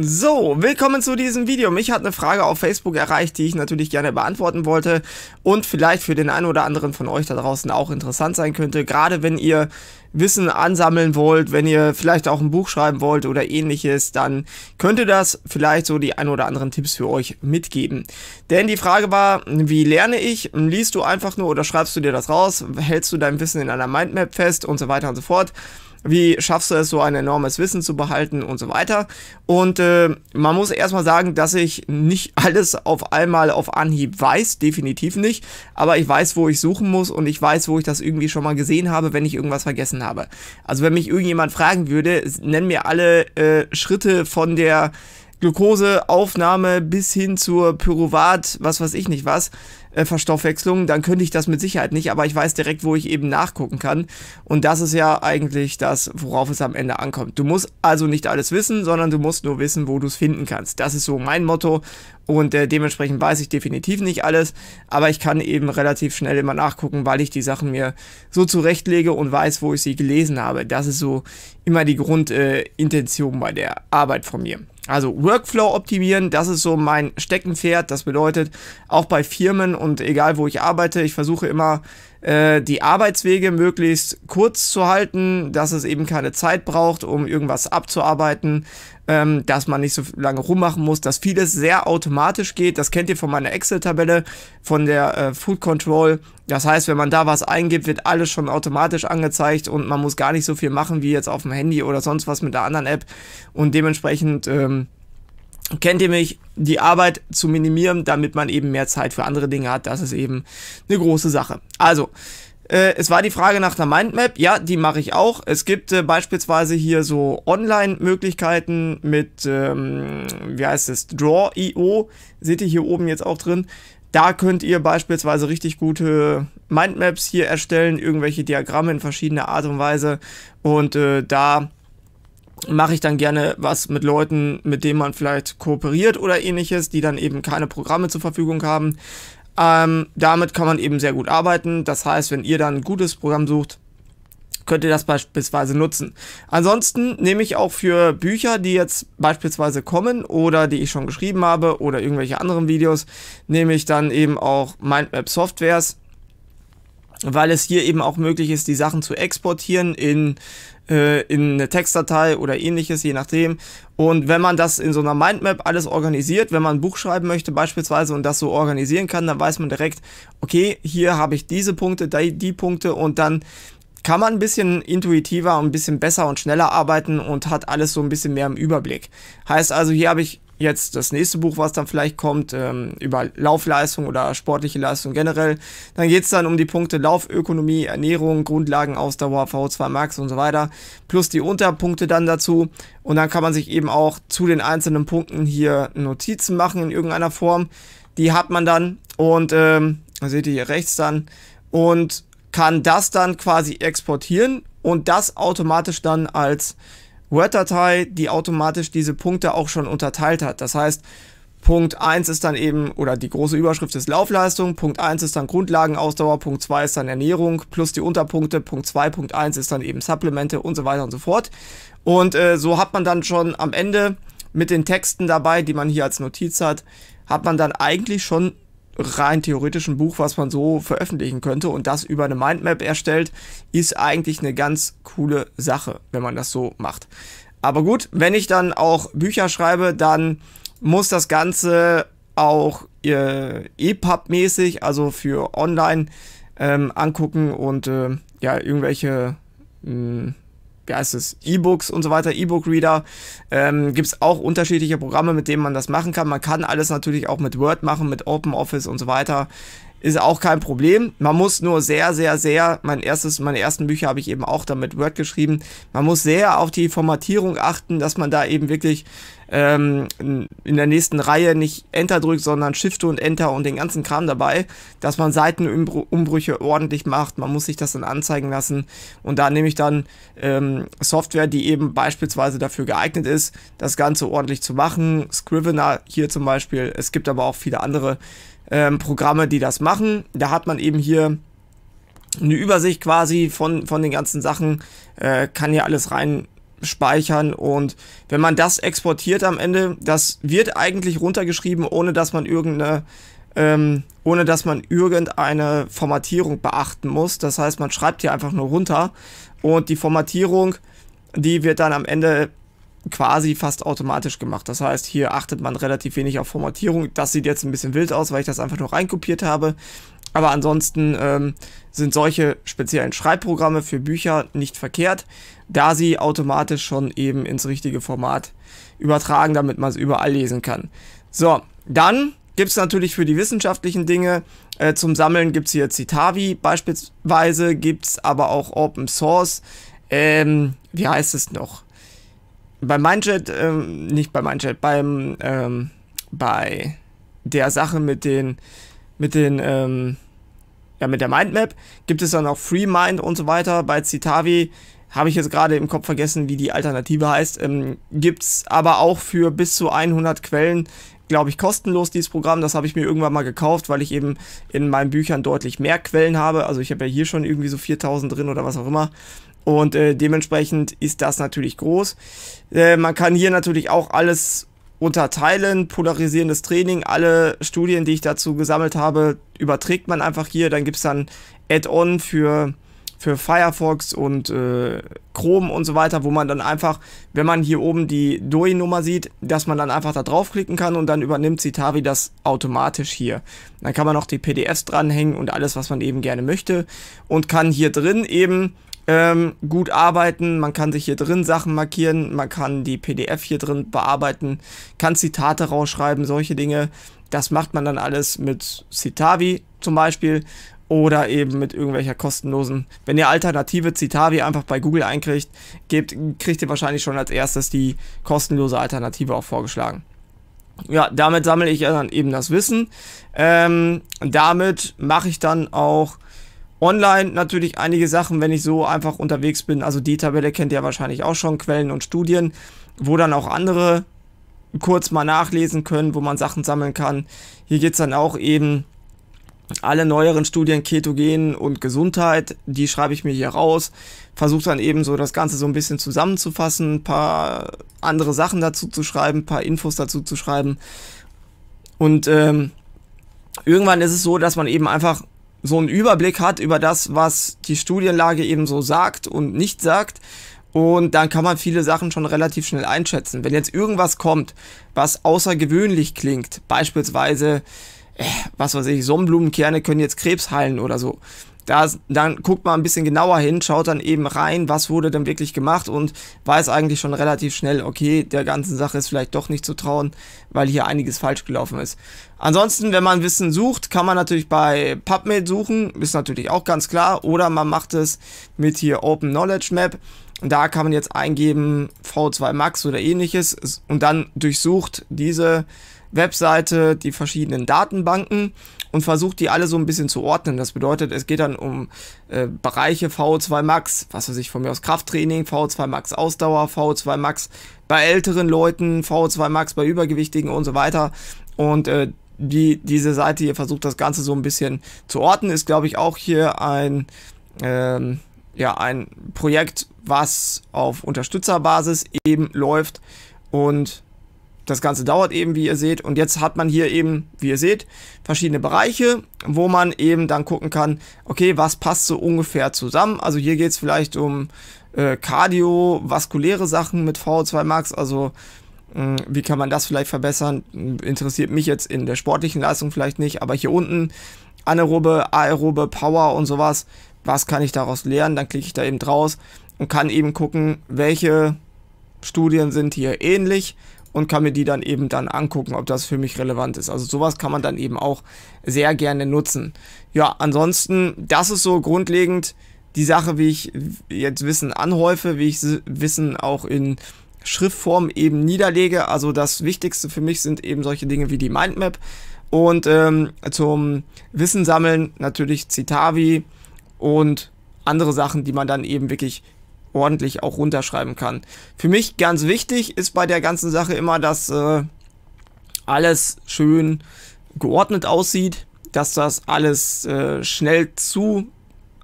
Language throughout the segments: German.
So, willkommen zu diesem Video. Mich hat eine Frage auf Facebook erreicht, die ich natürlich gerne beantworten wollte und vielleicht für den einen oder anderen von euch da draußen auch interessant sein könnte, gerade wenn ihr Wissen ansammeln wollt, wenn ihr vielleicht auch ein Buch schreiben wollt oder ähnliches, dann könnte das vielleicht so die ein oder anderen Tipps für euch mitgeben. Denn die Frage war, wie lerne ich? Liest du einfach nur oder schreibst du dir das raus? Hältst du dein Wissen in einer Mindmap fest und so weiter und so fort? wie schaffst du es, so ein enormes Wissen zu behalten und so weiter. Und äh, man muss erstmal sagen, dass ich nicht alles auf einmal auf Anhieb weiß, definitiv nicht, aber ich weiß, wo ich suchen muss und ich weiß, wo ich das irgendwie schon mal gesehen habe, wenn ich irgendwas vergessen habe. Also wenn mich irgendjemand fragen würde, nenn mir alle äh, Schritte von der Glukoseaufnahme bis hin zur Pyruvat, was weiß ich nicht was, äh, Verstoffwechslung, dann könnte ich das mit Sicherheit nicht, aber ich weiß direkt, wo ich eben nachgucken kann. Und das ist ja eigentlich das, worauf es am Ende ankommt. Du musst also nicht alles wissen, sondern du musst nur wissen, wo du es finden kannst. Das ist so mein Motto und äh, dementsprechend weiß ich definitiv nicht alles, aber ich kann eben relativ schnell immer nachgucken, weil ich die Sachen mir so zurechtlege und weiß, wo ich sie gelesen habe. Das ist so immer die Grundintention äh, bei der Arbeit von mir. Also Workflow optimieren, das ist so mein Steckenpferd. Das bedeutet, auch bei Firmen und egal wo ich arbeite, ich versuche immer äh, die Arbeitswege möglichst kurz zu halten, dass es eben keine Zeit braucht, um irgendwas abzuarbeiten, ähm, dass man nicht so lange rummachen muss, dass vieles sehr automatisch geht. Das kennt ihr von meiner Excel-Tabelle, von der äh, Food Control. Das heißt, wenn man da was eingibt, wird alles schon automatisch angezeigt und man muss gar nicht so viel machen wie jetzt auf dem Handy oder sonst was mit der anderen App. Und dementsprechend ähm, kennt ihr mich, die Arbeit zu minimieren, damit man eben mehr Zeit für andere Dinge hat. Das ist eben eine große Sache. Also, äh, es war die Frage nach einer Mindmap. Ja, die mache ich auch. Es gibt äh, beispielsweise hier so Online-Möglichkeiten mit, ähm, wie heißt es, Draw.io. Seht ihr hier oben jetzt auch drin. Da könnt ihr beispielsweise richtig gute Mindmaps hier erstellen, irgendwelche Diagramme in verschiedener Art und Weise. Und äh, da mache ich dann gerne was mit Leuten, mit denen man vielleicht kooperiert oder ähnliches, die dann eben keine Programme zur Verfügung haben. Ähm, damit kann man eben sehr gut arbeiten. Das heißt, wenn ihr dann ein gutes Programm sucht, könnt ihr das beispielsweise nutzen. Ansonsten nehme ich auch für Bücher, die jetzt beispielsweise kommen oder die ich schon geschrieben habe oder irgendwelche anderen Videos, nehme ich dann eben auch Mindmap Softwares weil es hier eben auch möglich ist, die Sachen zu exportieren in, äh, in eine Textdatei oder ähnliches, je nachdem. Und wenn man das in so einer Mindmap alles organisiert, wenn man ein Buch schreiben möchte beispielsweise und das so organisieren kann, dann weiß man direkt, okay, hier habe ich diese Punkte, die, die Punkte und dann kann man ein bisschen intuitiver und ein bisschen besser und schneller arbeiten und hat alles so ein bisschen mehr im Überblick. Heißt also, hier habe ich jetzt das nächste Buch, was dann vielleicht kommt, ähm, über Laufleistung oder sportliche Leistung generell. Dann geht's dann um die Punkte Laufökonomie, Ernährung, Grundlagen, Ausdauer, VO2 Max und so weiter, plus die Unterpunkte dann dazu. Und dann kann man sich eben auch zu den einzelnen Punkten hier Notizen machen in irgendeiner Form. Die hat man dann und ähm, seht ihr hier rechts dann und kann das dann quasi exportieren und das automatisch dann als Word-Datei, die automatisch diese Punkte auch schon unterteilt hat. Das heißt, Punkt 1 ist dann eben, oder die große Überschrift ist Laufleistung, Punkt 1 ist dann Grundlagenausdauer, Punkt 2 ist dann Ernährung, plus die Unterpunkte, Punkt 2, Punkt 1 ist dann eben Supplemente und so weiter und so fort. Und äh, so hat man dann schon am Ende mit den Texten dabei, die man hier als Notiz hat, hat man dann eigentlich schon rein theoretisch ein Buch, was man so veröffentlichen könnte und das über eine Mindmap erstellt, ist eigentlich eine ganz coole Sache, wenn man das so macht. Aber gut, wenn ich dann auch Bücher schreibe, dann muss das Ganze auch äh, EPUB-mäßig, also für online ähm, angucken und äh, ja, irgendwelche mh, hm, wie heißt es, E-Books und so weiter, E-Book-Reader. Ähm, Gibt es auch unterschiedliche Programme, mit denen man das machen kann. Man kann alles natürlich auch mit Word machen, mit OpenOffice und so weiter. Ist auch kein Problem. Man muss nur sehr, sehr, sehr, mein erstes, meine ersten Bücher habe ich eben auch damit Word geschrieben. Man muss sehr auf die Formatierung achten, dass man da eben wirklich ähm, in der nächsten Reihe nicht Enter drückt, sondern Shift und Enter und den ganzen Kram dabei, dass man Seitenumbrüche ordentlich macht. Man muss sich das dann anzeigen lassen. Und da nehme ich dann ähm, Software, die eben beispielsweise dafür geeignet ist, das Ganze ordentlich zu machen. Scrivener hier zum Beispiel. Es gibt aber auch viele andere ähm, Programme, die das machen. Da hat man eben hier eine Übersicht quasi von, von den ganzen Sachen, äh, kann hier alles rein speichern und wenn man das exportiert am Ende, das wird eigentlich runtergeschrieben, ohne dass man irgendeine ähm, ohne dass man irgendeine Formatierung beachten muss. Das heißt, man schreibt hier einfach nur runter und die Formatierung, die wird dann am Ende quasi fast automatisch gemacht. Das heißt, hier achtet man relativ wenig auf Formatierung. Das sieht jetzt ein bisschen wild aus, weil ich das einfach nur reinkopiert habe. Aber ansonsten ähm, sind solche speziellen Schreibprogramme für Bücher nicht verkehrt, da sie automatisch schon eben ins richtige Format übertragen, damit man es überall lesen kann. So, dann gibt es natürlich für die wissenschaftlichen Dinge. Äh, zum Sammeln gibt es hier Citavi beispielsweise, gibt es aber auch Open Source. Ähm, wie heißt es noch? Bei Mindjet, ähm, nicht bei Mindjet, beim, ähm, bei der Sache mit den mit den, ähm, ja, mit der Mindmap gibt es dann auch FreeMind und so weiter. Bei Citavi habe ich jetzt gerade im Kopf vergessen, wie die Alternative heißt. Ähm, gibt es aber auch für bis zu 100 Quellen, glaube ich, kostenlos dieses Programm. Das habe ich mir irgendwann mal gekauft, weil ich eben in meinen Büchern deutlich mehr Quellen habe. Also ich habe ja hier schon irgendwie so 4000 drin oder was auch immer. Und äh, dementsprechend ist das natürlich groß. Äh, man kann hier natürlich auch alles unterteilen, polarisierendes Training, alle Studien, die ich dazu gesammelt habe, überträgt man einfach hier. Dann gibt es dann Add-on für für Firefox und äh, Chrome und so weiter, wo man dann einfach, wenn man hier oben die DOI-Nummer sieht, dass man dann einfach da draufklicken kann und dann übernimmt Citavi das automatisch hier. Dann kann man noch die PDFs dranhängen und alles, was man eben gerne möchte und kann hier drin eben ähm, gut arbeiten. Man kann sich hier drin Sachen markieren, man kann die PDF hier drin bearbeiten, kann Zitate rausschreiben, solche Dinge. Das macht man dann alles mit Citavi zum Beispiel oder eben mit irgendwelcher kostenlosen. Wenn ihr alternative Citavi einfach bei Google einkriegt, gebt, kriegt ihr wahrscheinlich schon als erstes die kostenlose Alternative auch vorgeschlagen. Ja, damit sammle ich ja dann eben das Wissen. Ähm, damit mache ich dann auch online natürlich einige Sachen, wenn ich so einfach unterwegs bin. Also die Tabelle kennt ihr wahrscheinlich auch schon, Quellen und Studien, wo dann auch andere kurz mal nachlesen können, wo man Sachen sammeln kann. Hier geht es dann auch eben alle neueren Studien Ketogen und Gesundheit, die schreibe ich mir hier raus, versuche dann eben so das Ganze so ein bisschen zusammenzufassen, ein paar andere Sachen dazu zu schreiben, ein paar Infos dazu zu schreiben. Und ähm, irgendwann ist es so, dass man eben einfach so einen Überblick hat über das, was die Studienlage eben so sagt und nicht sagt. Und dann kann man viele Sachen schon relativ schnell einschätzen. Wenn jetzt irgendwas kommt, was außergewöhnlich klingt, beispielsweise äh, was weiß ich, Sonnenblumenkerne können jetzt Krebs heilen oder so. Da, dann guckt man ein bisschen genauer hin, schaut dann eben rein, was wurde denn wirklich gemacht und weiß eigentlich schon relativ schnell, okay, der ganzen Sache ist vielleicht doch nicht zu trauen, weil hier einiges falsch gelaufen ist. Ansonsten, wenn man Wissen sucht, kann man natürlich bei PubMed suchen, ist natürlich auch ganz klar, oder man macht es mit hier Open Knowledge Map. da kann man jetzt eingeben V2 Max oder ähnliches und dann durchsucht diese Webseite die verschiedenen Datenbanken und versucht die alle so ein bisschen zu ordnen. Das bedeutet, es geht dann um äh, Bereiche VO2 Max, was weiß ich von mir aus Krafttraining, VO2 Max Ausdauer, VO2 Max bei älteren Leuten, VO2 Max bei Übergewichtigen und so weiter. Und äh, die, diese Seite hier versucht das Ganze so ein bisschen zu ordnen, ist glaube ich auch hier ein, ähm, ja, ein Projekt, was auf Unterstützerbasis eben läuft und das Ganze dauert eben, wie ihr seht. Und jetzt hat man hier eben, wie ihr seht, verschiedene Bereiche, wo man eben dann gucken kann, okay, was passt so ungefähr zusammen. Also hier geht es vielleicht um äh, kardiovaskuläre Sachen mit VO2 Max, also mh, hm, wie kann man das vielleicht verbessern? Interessiert mich jetzt in der sportlichen Leistung vielleicht nicht, aber hier unten Anaerobe, Aerobe, Power und sowas, was kann ich daraus lernen? Dann klicke ich da eben draus und kann eben gucken, welche Studien sind hier ähnlich und kann mir die dann eben dann angucken, ob das für mich relevant ist. Also sowas kann man dann eben auch sehr gerne nutzen. Ja, ansonsten, das ist so grundlegend die Sache, wie ich jetzt Wissen anhäufe, wie ich Wissen auch in Schriftform eben niederlege. Also das Wichtigste für mich sind eben solche Dinge wie die Mindmap. Und ähm, zum Wissen sammeln natürlich Citavi und andere Sachen, die man dann eben wirklich ordentlich auch runterschreiben kann. Für mich ganz wichtig ist bei der ganzen Sache immer, dass äh, alles schön geordnet aussieht, dass das alles äh, schnell zu,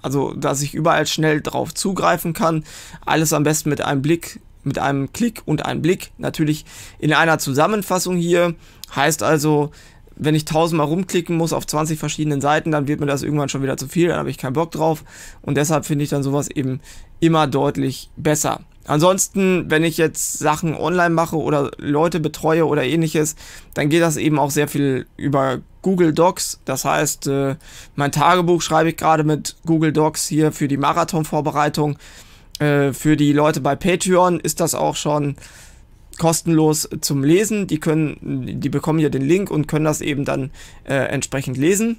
also dass ich überall schnell drauf zugreifen kann. Alles am besten mit einem Blick, mit einem Klick und einem Blick. Natürlich in einer Zusammenfassung hier. Heißt also, wenn ich tausendmal rumklicken muss auf 20 verschiedenen Seiten, dann wird mir das irgendwann schon wieder zu viel, dann habe ich keinen Bock drauf und deshalb finde ich dann sowas eben immer deutlich besser. Ansonsten, wenn ich jetzt Sachen online mache oder Leute betreue oder ähnliches, dann geht das eben auch sehr viel über Google Docs. Das heißt, äh, mein Tagebuch schreibe ich gerade mit Google Docs hier für die Marathonvorbereitung. Äh, für die Leute bei Patreon ist das auch schon kostenlos zum Lesen. Die können, die bekommen ja den Link und können das eben dann äh, entsprechend lesen.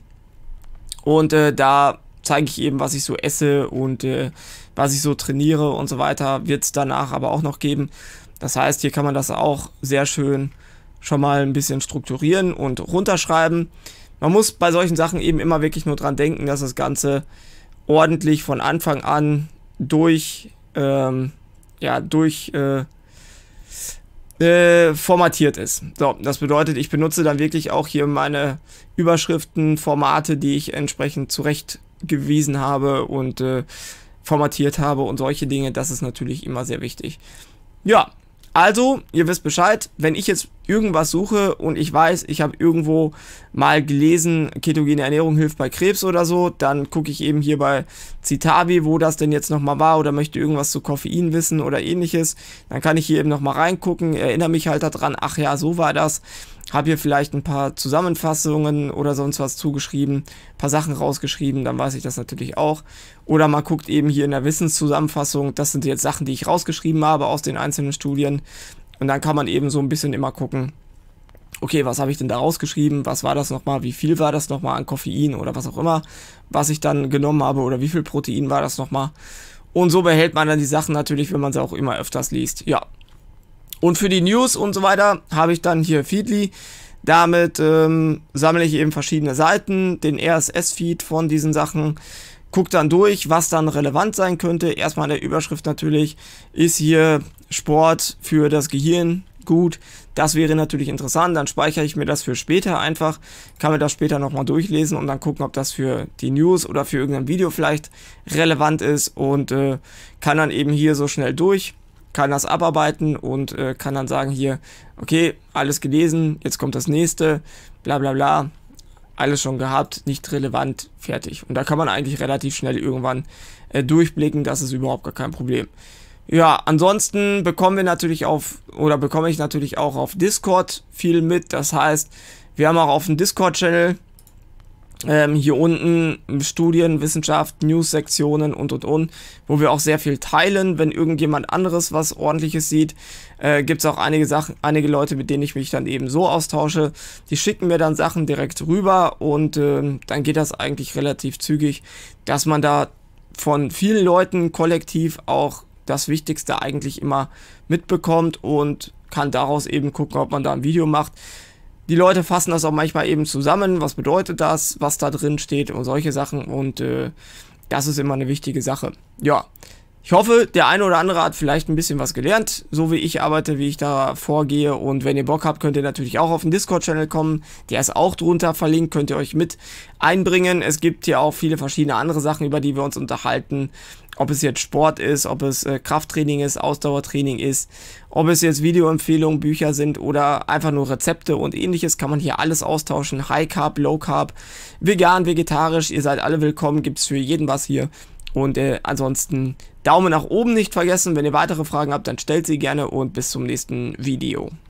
Und äh, da zeige ich eben, was ich so esse und äh, was ich so trainiere und so weiter. Wird es danach aber auch noch geben. Das heißt, hier kann man das auch sehr schön schon mal ein bisschen strukturieren und runterschreiben. Man muss bei solchen Sachen eben immer wirklich nur dran denken, dass das Ganze ordentlich von Anfang an durch, ähm, ja, durch, äh, äh, formatiert ist. So, das bedeutet, ich benutze dann wirklich auch hier meine Überschriften, Formate, die ich entsprechend zurechtgewiesen habe und äh, formatiert habe und solche Dinge. Das ist natürlich immer sehr wichtig. Ja, also, ihr wisst Bescheid, wenn ich jetzt irgendwas suche und ich weiß, ich habe irgendwo mal gelesen, ketogene Ernährung hilft bei Krebs oder so, dann gucke ich eben hier bei Citavi, wo das denn jetzt nochmal war oder möchte irgendwas zu Koffein wissen oder ähnliches. Dann kann ich hier eben nochmal reingucken, erinnere mich halt daran, ach ja, so war das habe hier vielleicht ein paar Zusammenfassungen oder sonst was zugeschrieben, ein paar Sachen rausgeschrieben, dann weiß ich das natürlich auch. Oder man guckt eben hier in der Wissenszusammenfassung, das sind jetzt Sachen, die ich rausgeschrieben habe aus den einzelnen Studien. Und dann kann man eben so ein bisschen immer gucken, okay, was habe ich denn da rausgeschrieben, was war das nochmal, wie viel war das nochmal an Koffein oder was auch immer, was ich dann genommen habe oder wie viel Protein war das nochmal. Und so behält man dann die Sachen natürlich, wenn man sie auch immer öfters liest. Ja, und für die News und so weiter habe ich dann hier Feedly. Damit ähm, sammle ich eben verschiedene Seiten, den RSS-Feed von diesen Sachen, gucke dann durch, was dann relevant sein könnte. Erstmal in der Überschrift natürlich, ist hier Sport für das Gehirn gut. Das wäre natürlich interessant, dann speichere ich mir das für später einfach, kann mir das später nochmal durchlesen und dann gucken, ob das für die News oder für irgendein Video vielleicht relevant ist und äh, kann dann eben hier so schnell durch kann das abarbeiten und äh, kann dann sagen hier, okay, alles gelesen, jetzt kommt das nächste, bla bla bla, alles schon gehabt, nicht relevant, fertig. Und da kann man eigentlich relativ schnell irgendwann äh, durchblicken, das ist überhaupt gar kein Problem. Ja, ansonsten bekommen wir natürlich auf, oder bekomme ich natürlich auch auf Discord viel mit, das heißt, wir haben auch auf dem Discord-Channel ähm, hier unten Studien, Wissenschaft, News-Sektionen und und und, wo wir auch sehr viel teilen. Wenn irgendjemand anderes was ordentliches sieht, äh, gibt es auch einige Sachen, einige Leute, mit denen ich mich dann eben so austausche. Die schicken mir dann Sachen direkt rüber und äh, dann geht das eigentlich relativ zügig, dass man da von vielen Leuten kollektiv auch das Wichtigste eigentlich immer mitbekommt und kann daraus eben gucken, ob man da ein Video macht. Die Leute fassen das auch manchmal eben zusammen, was bedeutet das, was da drin steht und solche Sachen und äh, das ist immer eine wichtige Sache. Ja, ich hoffe, der eine oder andere hat vielleicht ein bisschen was gelernt, so wie ich arbeite, wie ich da vorgehe. Und wenn ihr Bock habt, könnt ihr natürlich auch auf den Discord-Channel kommen. Der ist auch drunter verlinkt, könnt ihr euch mit einbringen. Es gibt hier auch viele verschiedene andere Sachen, über die wir uns unterhalten. Ob es jetzt Sport ist, ob es äh, Krafttraining ist, Ausdauertraining ist, ob es jetzt Videoempfehlungen, Bücher sind oder einfach nur Rezepte und ähnliches, kann man hier alles austauschen. High Carb, Low Carb, vegan, vegetarisch, ihr seid alle willkommen, gibt's für jeden was hier. Und äh, ansonsten Daumen nach oben nicht vergessen. Wenn ihr weitere Fragen habt, dann stellt sie gerne und bis zum nächsten Video.